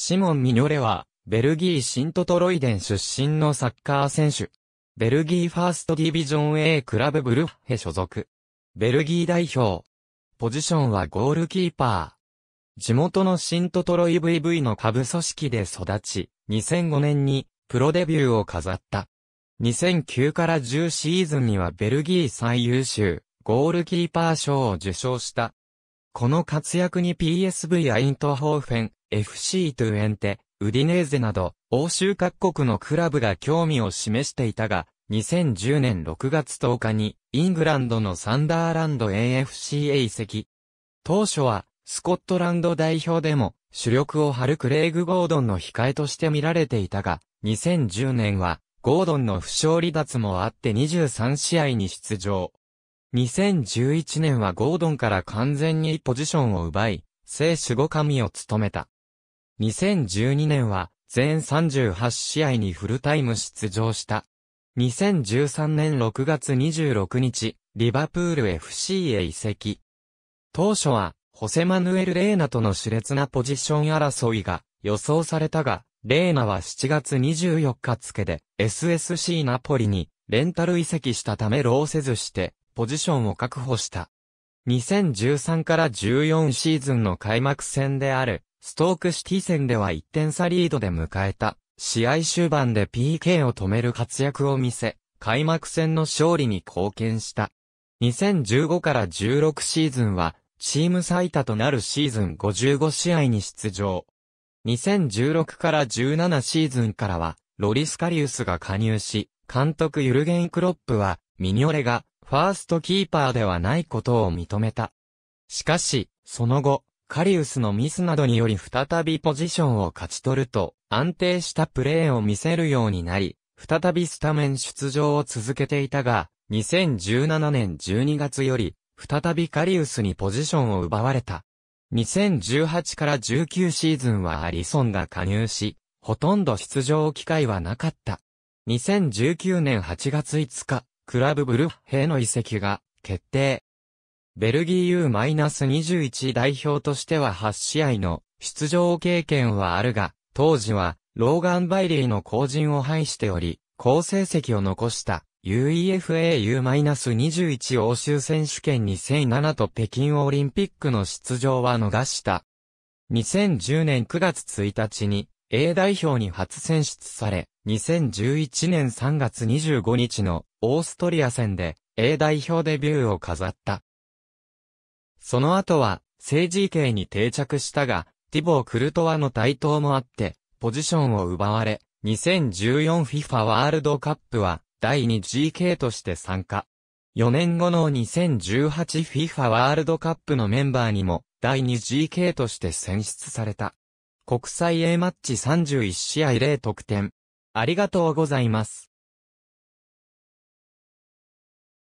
シモン・ミニョレは、ベルギー・シントトロイデン出身のサッカー選手。ベルギーファーストディビジョン A クラブブルッヘ所属。ベルギー代表。ポジションはゴールキーパー。地元のシントトロイ VV の下部組織で育ち、2005年にプロデビューを飾った。2009から10シーズンにはベルギー最優秀ゴールキーパー賞を受賞した。この活躍に PSV アイントホーフェン、FC トゥエンテ、ウディネーゼなど、欧州各国のクラブが興味を示していたが、2010年6月10日に、イングランドのサンダーランド AFC へ移籍。当初は、スコットランド代表でも、主力を張るクレイグ・ゴードンの控えとして見られていたが、2010年は、ゴードンの負傷離脱もあって23試合に出場。2011年はゴードンから完全にポジションを奪い、聖守護神を務めた。2012年は全38試合にフルタイム出場した。2013年6月26日、リバプール FC へ移籍。当初は、ホセマヌエル・レーナとの熾烈なポジション争いが予想されたが、レーナは7月24日付で SSC ナポリにレンタル移籍したためーせずしてポジションを確保した。2013から14シーズンの開幕戦であるストークシティ戦では1点差リードで迎えた、試合終盤で PK を止める活躍を見せ、開幕戦の勝利に貢献した。2015から16シーズンは、チーム最多となるシーズン55試合に出場。2016から17シーズンからは、ロリスカリウスが加入し、監督ユルゲン・クロップは、ミニョレが、ファーストキーパーではないことを認めた。しかし、その後、カリウスのミスなどにより再びポジションを勝ち取ると、安定したプレーを見せるようになり、再びスタメン出場を続けていたが、2017年12月より、再びカリウスにポジションを奪われた。2018から19シーズンはアリソンが加入し、ほとんど出場機会はなかった。2019年8月5日、クラブブルッヘの移籍が決定。ベルギー U-21 代表としては8試合の出場経験はあるが、当時はローガン・バイリーの後陣を排しており、好成績を残した UEFA U-21 欧州選手権2007と北京オリンピックの出場は逃した。2010年9月1日に A 代表に初選出され、2011年3月25日のオーストリア戦で A 代表デビューを飾った。その後は、政治系に定着したが、ティボー・クルトワの台頭もあって、ポジションを奪われ、2014FIFA ワールドカップは、第 2GK として参加。4年後の 2018FIFA ワールドカップのメンバーにも、第 2GK として選出された。国際 A マッチ31試合0得点。ありがとうございます。